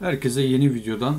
Herkese yeni videodan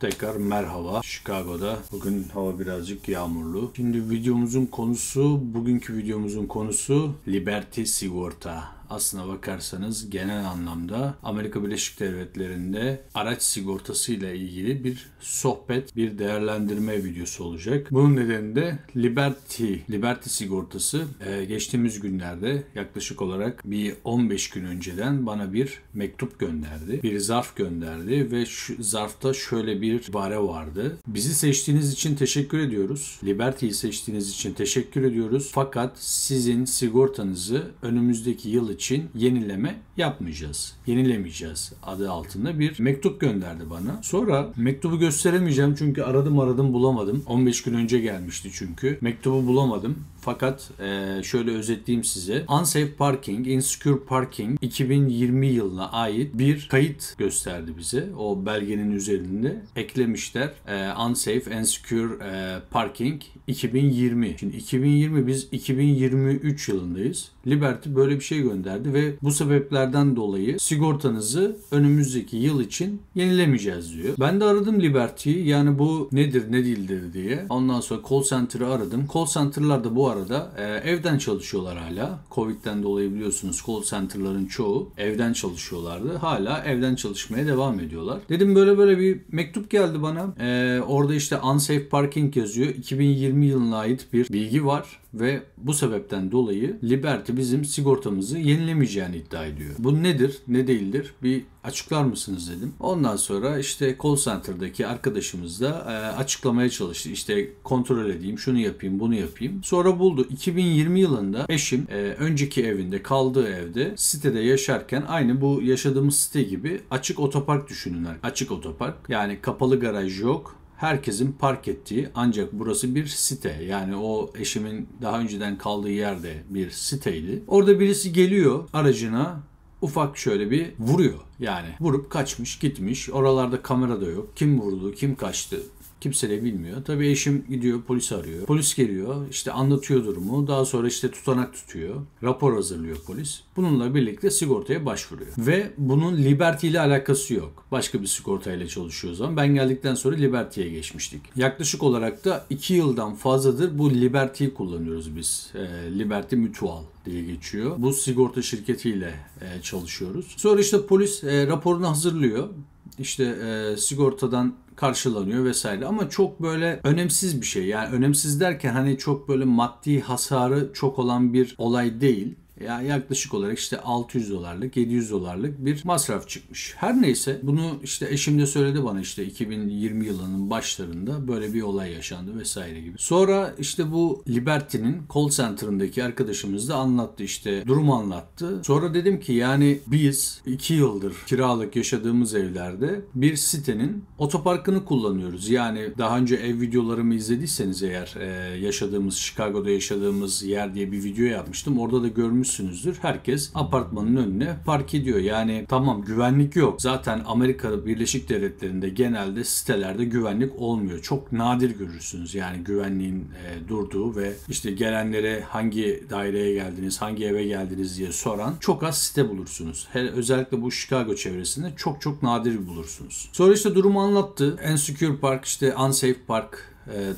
tekrar merhaba. Chicago'da bugün hava birazcık yağmurlu. Şimdi videomuzun konusu, bugünkü videomuzun konusu Liberty Sigorta aslına bakarsanız genel anlamda Amerika Birleşik Devletleri'nde araç sigortası ile ilgili bir sohbet, bir değerlendirme videosu olacak. Bunun nedeni de Liberty, Liberty sigortası ee, geçtiğimiz günlerde yaklaşık olarak bir 15 gün önceden bana bir mektup gönderdi. Bir zarf gönderdi ve şu zarfta şöyle bir ibare vardı. Bizi seçtiğiniz için teşekkür ediyoruz. Liberty'yi seçtiğiniz için teşekkür ediyoruz. Fakat sizin sigortanızı önümüzdeki yıl için için yenileme yapmayacağız. Yenilemeyeceğiz adı altında bir mektup gönderdi bana. Sonra mektubu gösteremeyeceğim çünkü aradım aradım bulamadım. 15 gün önce gelmişti çünkü. Mektubu bulamadım. Fakat e, şöyle özetleyeyim size. Unsafe Parking, Insecure Parking 2020 yılına ait bir kayıt gösterdi bize. O belgenin üzerinde eklemişler. E, Unsafe insecure e, Parking 2020. Şimdi 2020 biz 2023 yılındayız. Liberty böyle bir şey gönderdi ve bu sebeplerden dolayı sigortanızı önümüzdeki yıl için yenilemeyeceğiz diyor. Ben de aradım Liberty'yi yani bu nedir ne değildir diye. Ondan sonra call center'ı aradım. Call center'lar da bu arada e, evden çalışıyorlar hala. Covid'den dolayı biliyorsunuz call center'ların çoğu evden çalışıyorlardı. Hala evden çalışmaya devam ediyorlar. Dedim böyle böyle bir mektup geldi bana. E, orada işte unsafe parking yazıyor. 2020 yılına ait bir bilgi var ve bu sebepten dolayı Liberty bizim sigortamızı yenilemeyeceğini iddia ediyor. Bu nedir, ne değildir? Bir açıklar mısınız dedim. Ondan sonra işte call center'daki arkadaşımız da e, açıklamaya çalıştı. İşte kontrol edeyim, şunu yapayım, bunu yapayım. Sonra buldu. 2020 yılında eşim e, önceki evinde, kaldığı evde sitede yaşarken aynı bu yaşadığımız site gibi açık otopark düşününler. Açık otopark. Yani kapalı garaj yok herkesin park ettiği ancak burası bir site. Yani o eşimin daha önceden kaldığı yerde bir siteydi. Orada birisi geliyor aracına ufak şöyle bir vuruyor yani. Vurup kaçmış gitmiş. Oralarda kamera da yok. Kim vurdu kim kaçtı Kimse de bilmiyor. Tabii eşim gidiyor polis arıyor. Polis geliyor işte anlatıyor durumu. Daha sonra işte tutanak tutuyor. Rapor hazırlıyor polis. Bununla birlikte sigortaya başvuruyor. Ve bunun Liberty ile alakası yok. Başka bir sigortayla çalışıyoruz ama ben geldikten sonra Liberty'ye geçmiştik. Yaklaşık olarak da 2 yıldan fazladır bu Liberty'yi kullanıyoruz biz. E, Liberty Mutual diye geçiyor. Bu sigorta şirketiyle e, çalışıyoruz. Sonra işte polis e, raporunu hazırlıyor işte e, sigortadan karşılanıyor vesaire ama çok böyle önemsiz bir şey. Yani önemsiz derken hani çok böyle maddi hasarı çok olan bir olay değil. Ya yaklaşık olarak işte 600 dolarlık 700 dolarlık bir masraf çıkmış. Her neyse bunu işte eşim de söyledi bana işte 2020 yılının başlarında böyle bir olay yaşandı vesaire gibi. Sonra işte bu Liberty'nin call center'ındaki arkadaşımız da anlattı işte durumu anlattı. Sonra dedim ki yani biz 2 yıldır kiralık yaşadığımız evlerde bir sitenin otoparkını kullanıyoruz. Yani daha önce ev videolarımı izlediyseniz eğer yaşadığımız Chicago'da yaşadığımız yer diye bir video yapmıştım. Orada da görmüş görmüşsünüzdür. Herkes apartmanın önüne park ediyor. Yani tamam güvenlik yok. Zaten Amerika Birleşik Devletleri'nde genelde sitelerde güvenlik olmuyor. Çok nadir görürsünüz yani güvenliğin e, durduğu ve işte gelenlere hangi daireye geldiniz, hangi eve geldiniz diye soran çok az site bulursunuz. Hele özellikle bu Chicago çevresinde çok çok nadir bulursunuz. Sonra işte durumu anlattı. Ensecure Park işte Unsafe Park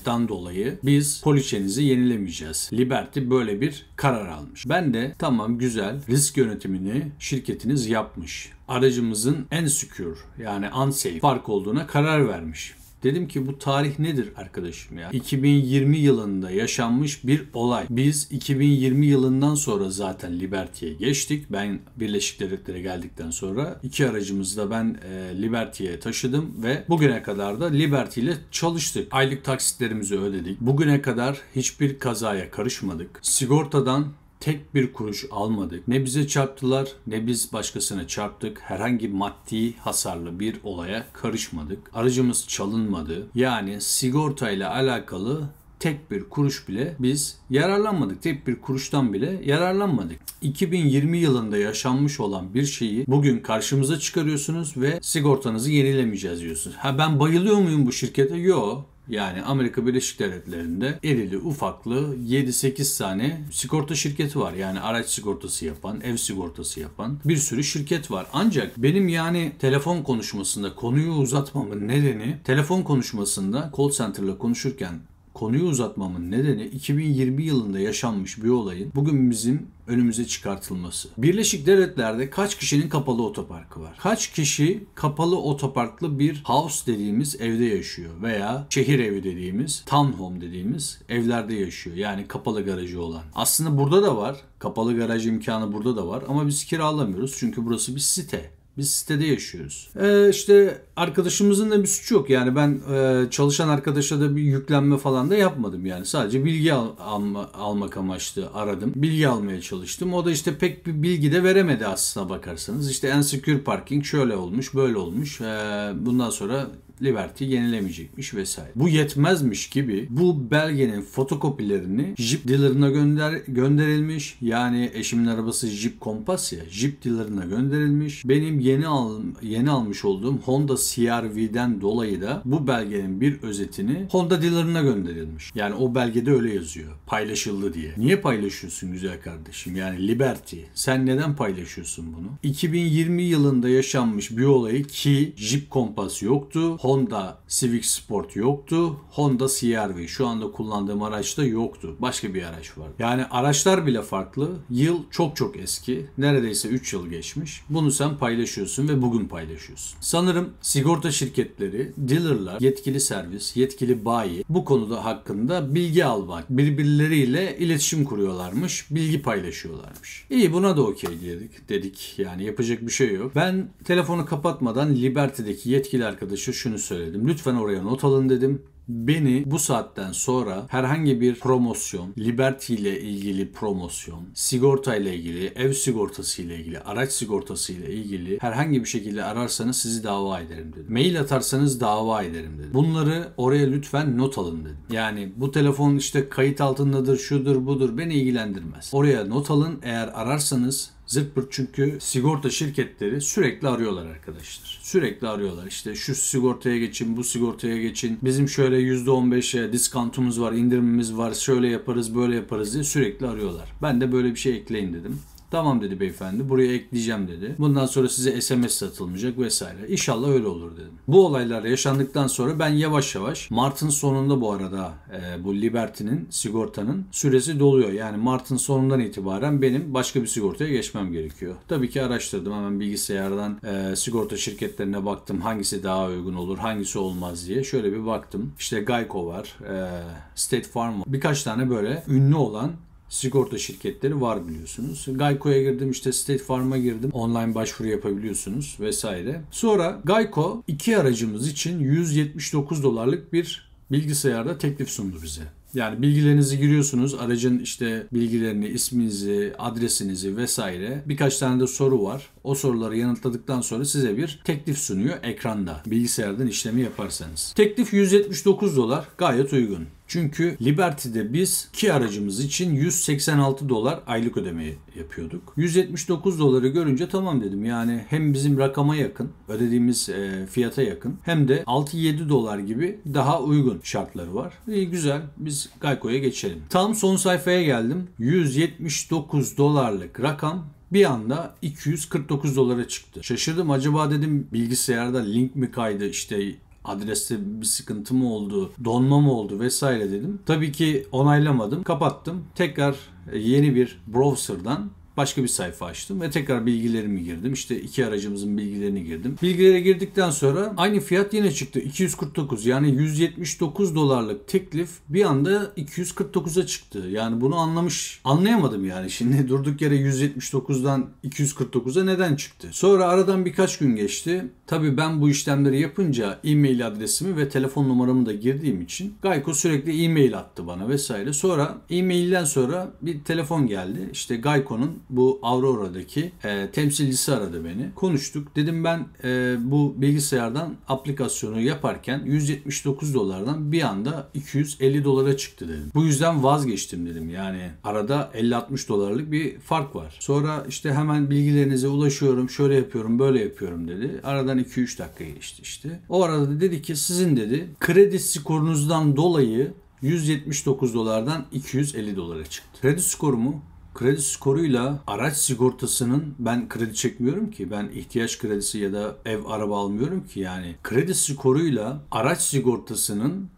dan dolayı biz poliçenizi yenilemeyeceğiz. Liberty böyle bir karar almış. Ben de tamam güzel risk yönetimini şirketiniz yapmış. Aracımızın en secure yani unsafe fark olduğuna karar vermiş. Dedim ki bu tarih nedir arkadaşım ya? 2020 yılında yaşanmış bir olay. Biz 2020 yılından sonra zaten Liberty'ye geçtik. Ben Birleşik Devletlere geldikten sonra iki aracımızı da ben e, Liberty'ye taşıdım ve bugüne kadar da Liberty ile çalıştık. Aylık taksitlerimizi ödedik. Bugüne kadar hiçbir kazaya karışmadık. Sigortadan tek bir kuruş almadık. Ne bize çarptılar ne biz başkasına çarptık. Herhangi maddi hasarlı bir olaya karışmadık. Aracımız çalınmadı. Yani sigorta ile alakalı tek bir kuruş bile biz yararlanmadık. Tek bir kuruştan bile yararlanmadık. 2020 yılında yaşanmış olan bir şeyi bugün karşımıza çıkarıyorsunuz ve sigortanızı yenilemeyeceğiz diyorsunuz. Ha ben bayılıyor muyum bu şirkete? Yok. Yani Amerika Birleşik Devletleri'nde erili ufaklı 7-8 tane sigorta şirketi var. Yani araç sigortası yapan, ev sigortası yapan bir sürü şirket var. Ancak benim yani telefon konuşmasında konuyu uzatmamın nedeni telefon konuşmasında call ile konuşurken Konuyu uzatmamın nedeni 2020 yılında yaşanmış bir olayın bugün bizim önümüze çıkartılması. Birleşik Devletler'de kaç kişinin kapalı otoparkı var? Kaç kişi kapalı otoparklı bir house dediğimiz evde yaşıyor veya şehir evi dediğimiz, town home dediğimiz evlerde yaşıyor. Yani kapalı garajı olan. Aslında burada da var. Kapalı garaj imkanı burada da var ama biz kiralamıyoruz çünkü burası bir site. Biz sitede yaşıyoruz. Ee, işte arkadaşımızın da bir suçu yok. Yani ben e, çalışan arkadaşa da bir yüklenme falan da yapmadım. Yani sadece bilgi al, alma, almak amaçlı aradım. Bilgi almaya çalıştım. O da işte pek bir bilgi de veremedi aslına bakarsanız. İşte en secure parking şöyle olmuş, böyle olmuş. Ee, bundan sonra Liberty yenilemeyecekmiş vesaire. Bu yetmezmiş gibi bu belgenin fotokopilerini Jeep dealer'ına gönder gönderilmiş. Yani eşimin arabası Jeep Compass ya. Jeep dealer'ına gönderilmiş. Benim yeni al yeni almış olduğum Honda CRV'den dolayı da bu belgenin bir özetini Honda dealer'ına gönderilmiş. Yani o belgede öyle yazıyor. Paylaşıldı diye. Niye paylaşıyorsun güzel kardeşim? Yani Liberty. Sen neden paylaşıyorsun bunu? 2020 yılında yaşanmış bir olayı ki Jeep Compass yoktu. Honda Honda Civic Sport yoktu. Honda CR-V şu anda kullandığım araçta yoktu. Başka bir araç vardı. Yani araçlar bile farklı. Yıl çok çok eski. Neredeyse 3 yıl geçmiş. Bunu sen paylaşıyorsun ve bugün paylaşıyorsun. Sanırım sigorta şirketleri, dealerlar, yetkili servis, yetkili bayi bu konuda hakkında bilgi almak, birbirleriyle iletişim kuruyorlarmış, bilgi paylaşıyorlarmış. İyi buna da okey dedik. Dedik yani yapacak bir şey yok. Ben telefonu kapatmadan Liberty'deki yetkili arkadaşı şunu şunu söyledim. Lütfen oraya not alın dedim. Beni bu saatten sonra herhangi bir promosyon, Liberty ile ilgili promosyon, sigorta ile ilgili, ev sigortası ile ilgili, araç sigortası ile ilgili herhangi bir şekilde ararsanız sizi dava ederim dedim. Mail atarsanız dava ederim dedim. Bunları oraya lütfen not alın dedim. Yani bu telefon işte kayıt altındadır, şudur, budur beni ilgilendirmez. Oraya not alın eğer ararsanız Zırt çünkü sigorta şirketleri sürekli arıyorlar arkadaşlar. Sürekli arıyorlar. İşte şu sigortaya geçin, bu sigortaya geçin. Bizim şöyle %15'e diskantumuz var, indirimimiz var, şöyle yaparız, böyle yaparız diye sürekli arıyorlar. Ben de böyle bir şey ekleyin dedim. Tamam dedi beyefendi buraya ekleyeceğim dedi. Bundan sonra size SMS satılmayacak vesaire. İnşallah öyle olur dedim. Bu olaylar yaşandıktan sonra ben yavaş yavaş Mart'ın sonunda bu arada e, bu Liberty'nin sigortanın süresi doluyor. Yani Mart'ın sonundan itibaren benim başka bir sigortaya geçmem gerekiyor. Tabii ki araştırdım hemen bilgisayardan e, sigorta şirketlerine baktım hangisi daha uygun olur hangisi olmaz diye. Şöyle bir baktım. İşte Geico var, e, State Farm var. Birkaç tane böyle ünlü olan sigorta şirketleri var biliyorsunuz. Geico'ya girdim işte State Farm'a girdim. Online başvuru yapabiliyorsunuz vesaire. Sonra Geico iki aracımız için 179 dolarlık bir bilgisayarda teklif sundu bize. Yani bilgilerinizi giriyorsunuz. Aracın işte bilgilerini, isminizi, adresinizi vesaire. Birkaç tane de soru var. O soruları yanıtladıktan sonra size bir teklif sunuyor ekranda. Bilgisayardan işlemi yaparsanız. Teklif 179 dolar. Gayet uygun. Çünkü Liberty'de biz ki aracımız için 186 dolar aylık ödemeyi yapıyorduk. 179 doları görünce tamam dedim. Yani hem bizim rakama yakın, ödediğimiz e, fiyata yakın hem de 6-7 dolar gibi daha uygun şartları var. İyi güzel. Biz biz Gayko'ya geçelim. Tam son sayfaya geldim. 179 dolarlık rakam bir anda 249 dolara çıktı. Şaşırdım acaba dedim bilgisayarda link mi kaydı işte adreste bir sıkıntı mı oldu, donma mı oldu vesaire dedim. Tabii ki onaylamadım, kapattım. Tekrar e, yeni bir browser'dan başka bir sayfa açtım ve tekrar bilgilerimi girdim. İşte iki aracımızın bilgilerini girdim. Bilgilere girdikten sonra aynı fiyat yine çıktı. 249 yani 179 dolarlık teklif bir anda 249'a çıktı. Yani bunu anlamış anlayamadım yani. Şimdi durduk yere 179'dan 249'a neden çıktı? Sonra aradan birkaç gün geçti. Tabii ben bu işlemleri yapınca e-mail adresimi ve telefon numaramı da girdiğim için Gayko sürekli e-mail attı bana vesaire. Sonra e-mailden sonra bir telefon geldi. İşte Gayko'nun bu Aurora'daki e, temsilcisi aradı beni. Konuştuk. Dedim ben e, bu bilgisayardan aplikasyonu yaparken 179 dolardan bir anda 250 dolara çıktı dedim. Bu yüzden vazgeçtim dedim. Yani arada 50-60 dolarlık bir fark var. Sonra işte hemen bilgilerinize ulaşıyorum. Şöyle yapıyorum, böyle yapıyorum dedi. Aradan 2-3 dakika geçti işte. O arada dedi ki sizin dedi kredi skorunuzdan dolayı 179 dolardan 250 dolara çıktı. Kredi skoru mu? kredi skoruyla araç sigortasının ben kredi çekmiyorum ki. Ben ihtiyaç kredisi ya da ev araba almıyorum ki yani. Kredi skoruyla araç sigortasının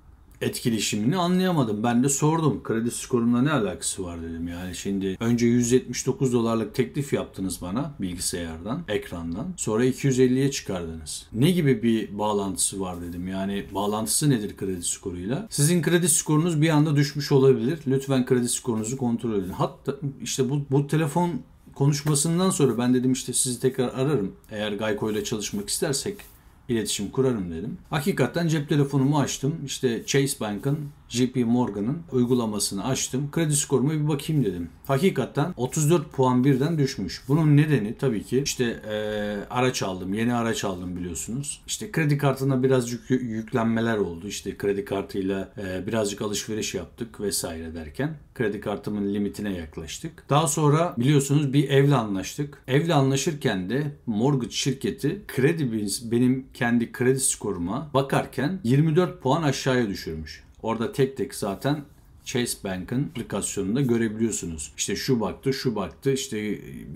etkileşimini anlayamadım. Ben de sordum. Kredi skorumla ne alakası var dedim. Yani şimdi önce 179 dolarlık teklif yaptınız bana bilgisayardan, ekrandan. Sonra 250'ye çıkardınız. Ne gibi bir bağlantısı var dedim. Yani bağlantısı nedir kredi skoruyla? Sizin kredi skorunuz bir anda düşmüş olabilir. Lütfen kredi skorunuzu kontrol edin. Hatta işte bu, bu telefon konuşmasından sonra ben dedim işte sizi tekrar ararım. Eğer Gayko ile çalışmak istersek iletişim kurarım dedim. Hakikaten cep telefonumu açtım. İşte Chase Bank'ın JP Morgan'ın uygulamasını açtım. Kredi skorumu bir bakayım dedim. Hakikaten 34 puan birden düşmüş. Bunun nedeni tabii ki işte e, araç aldım. Yeni araç aldım biliyorsunuz. İşte kredi kartına birazcık yüklenmeler oldu. İşte kredi kartıyla e, birazcık alışveriş yaptık vesaire derken kredi kartımın limitine yaklaştık. Daha sonra biliyorsunuz bir evle anlaştık. Evle anlaşırken de mortgage şirketi kredi benim kendi kredi skoruma bakarken 24 puan aşağıya düşürmüş. Orada tek tek zaten Chase Bank'ın aplikasyonunda görebiliyorsunuz. İşte şu baktı, şu baktı, işte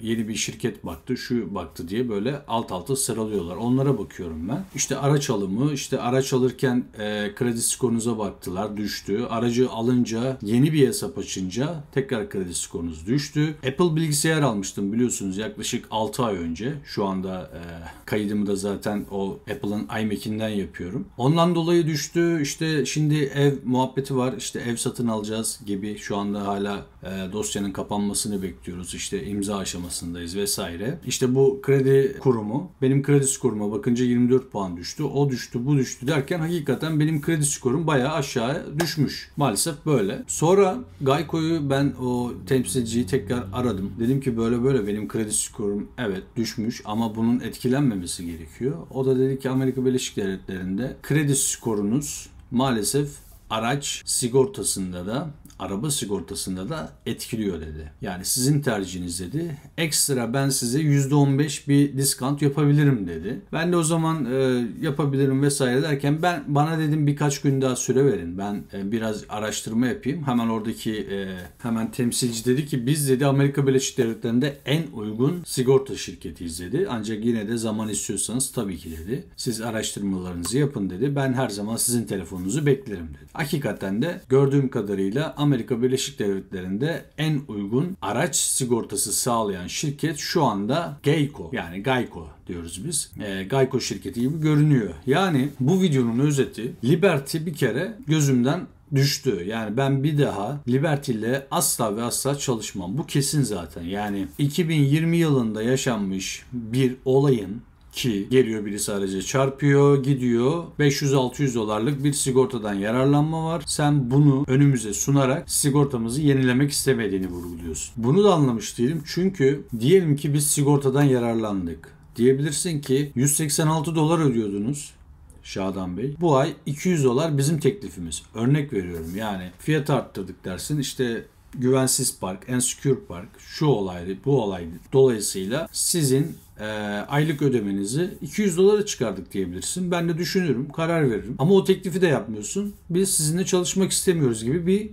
yeni bir şirket baktı, şu baktı diye böyle alt alta sıralıyorlar. Onlara bakıyorum ben. İşte araç alımı, işte araç alırken e, kredi skorunuza baktılar, düştü. Aracı alınca, yeni bir hesap açınca tekrar kredi skorunuz düştü. Apple bilgisayar almıştım biliyorsunuz yaklaşık 6 ay önce. Şu anda e, kaydımı da zaten o Apple'ın iMac'inden yapıyorum. Ondan dolayı düştü. İşte şimdi ev muhabbeti var. İşte ev satın al alacağız gibi şu anda hala e, dosyanın kapanmasını bekliyoruz. İşte imza aşamasındayız vesaire. İşte bu kredi kurumu benim kredi skoruma bakınca 24 puan düştü. O düştü bu düştü derken hakikaten benim kredi skorum bayağı aşağı düşmüş. Maalesef böyle. Sonra Gayko'yu ben o temsilciyi tekrar aradım. Dedim ki böyle böyle benim kredi skorum evet düşmüş ama bunun etkilenmemesi gerekiyor. O da dedi ki Amerika Birleşik Devletleri'nde kredi skorunuz maalesef araç sigortasında da araba sigortasında da etkiliyor dedi. Yani sizin tercihiniz dedi. Ekstra ben size %15 bir diskant yapabilirim dedi. Ben de o zaman e, yapabilirim vesaire derken ben bana dedim birkaç gün daha süre verin. Ben e, biraz araştırma yapayım. Hemen oradaki e, hemen temsilci dedi ki biz dedi Amerika Birleşik Devletleri'nde en uygun sigorta şirketiyiz dedi. Ancak yine de zaman istiyorsanız tabii ki dedi. Siz araştırmalarınızı yapın dedi. Ben her zaman sizin telefonunuzu beklerim dedi. Hakikaten de gördüğüm kadarıyla Amerika Amerika Birleşik Devletleri'nde en uygun araç sigortası sağlayan şirket şu anda Geico yani Geico diyoruz biz. E, Geico şirketi gibi görünüyor. Yani bu videonun özeti Liberty bir kere gözümden düştü. Yani ben bir daha Liberty ile asla ve asla çalışmam. Bu kesin zaten. Yani 2020 yılında yaşanmış bir olayın ki geliyor biri sadece çarpıyor gidiyor 500-600 dolarlık bir sigortadan yararlanma var. Sen bunu önümüze sunarak sigortamızı yenilemek istemediğini vurguluyorsun. Bunu da anlamış değilim çünkü diyelim ki biz sigortadan yararlandık. Diyebilirsin ki 186 dolar ödüyordunuz. Şadan Bey. Bu ay 200 dolar bizim teklifimiz. Örnek veriyorum yani fiyat arttırdık dersin işte güvensiz park, ensecure park, şu olaydı, bu olaydı. Dolayısıyla sizin e, aylık ödemenizi 200 dolara çıkardık diyebilirsin. Ben de düşünürüm, karar veririm. Ama o teklifi de yapmıyorsun. Biz sizinle çalışmak istemiyoruz gibi bir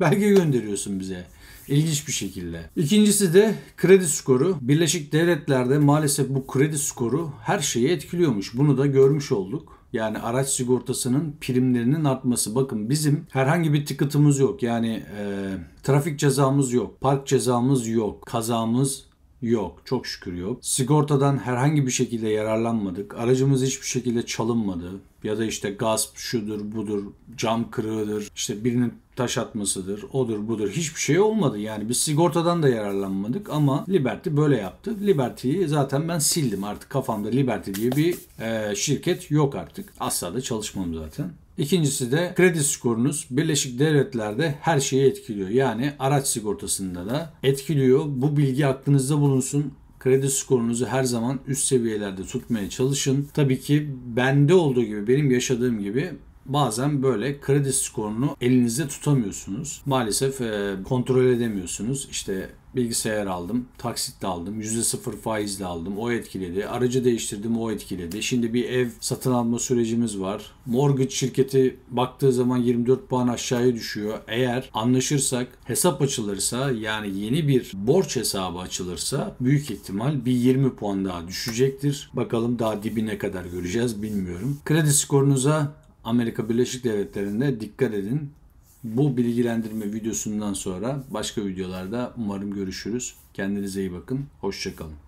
belge gönderiyorsun bize. İlginç bir şekilde. İkincisi de kredi skoru. Birleşik Devletler'de maalesef bu kredi skoru her şeyi etkiliyormuş. Bunu da görmüş olduk. Yani araç sigortasının primlerinin artması. Bakın bizim herhangi bir tıkıtımız yok. Yani e, trafik cezamız yok, park cezamız yok, kazamız Yok, çok şükür yok. Sigortadan herhangi bir şekilde yararlanmadık. Aracımız hiçbir şekilde çalınmadı. Ya da işte gasp şudur budur, cam kırığıdır, işte birinin taş atmasıdır, odur budur hiçbir şey olmadı. Yani biz sigortadan da yararlanmadık ama Liberty böyle yaptı. Liberty'yi zaten ben sildim artık kafamda Liberty diye bir e, şirket yok artık. Asla da çalışmam zaten. İkincisi de kredi skorunuz Birleşik Devletler'de her şeyi etkiliyor. Yani araç sigortasında da etkiliyor. Bu bilgi aklınızda bulunsun. Kredi skorunuzu her zaman üst seviyelerde tutmaya çalışın. Tabii ki bende olduğu gibi, benim yaşadığım gibi bazen böyle kredi skorunu elinizde tutamıyorsunuz. Maalesef e, kontrol edemiyorsunuz. İşte bilgisayar aldım, taksitle aldım, %0 faizle aldım, o etkiledi. Aracı değiştirdim, o etkiledi. Şimdi bir ev satın alma sürecimiz var. Mortgage şirketi baktığı zaman 24 puan aşağıya düşüyor. Eğer anlaşırsak, hesap açılırsa yani yeni bir borç hesabı açılırsa büyük ihtimal bir 20 puan daha düşecektir. Bakalım daha dibine kadar göreceğiz bilmiyorum. Kredi skorunuza Amerika Birleşik Devletleri'nde dikkat edin. Bu bilgilendirme videosundan sonra başka videolarda umarım görüşürüz. Kendinize iyi bakın. Hoşçakalın.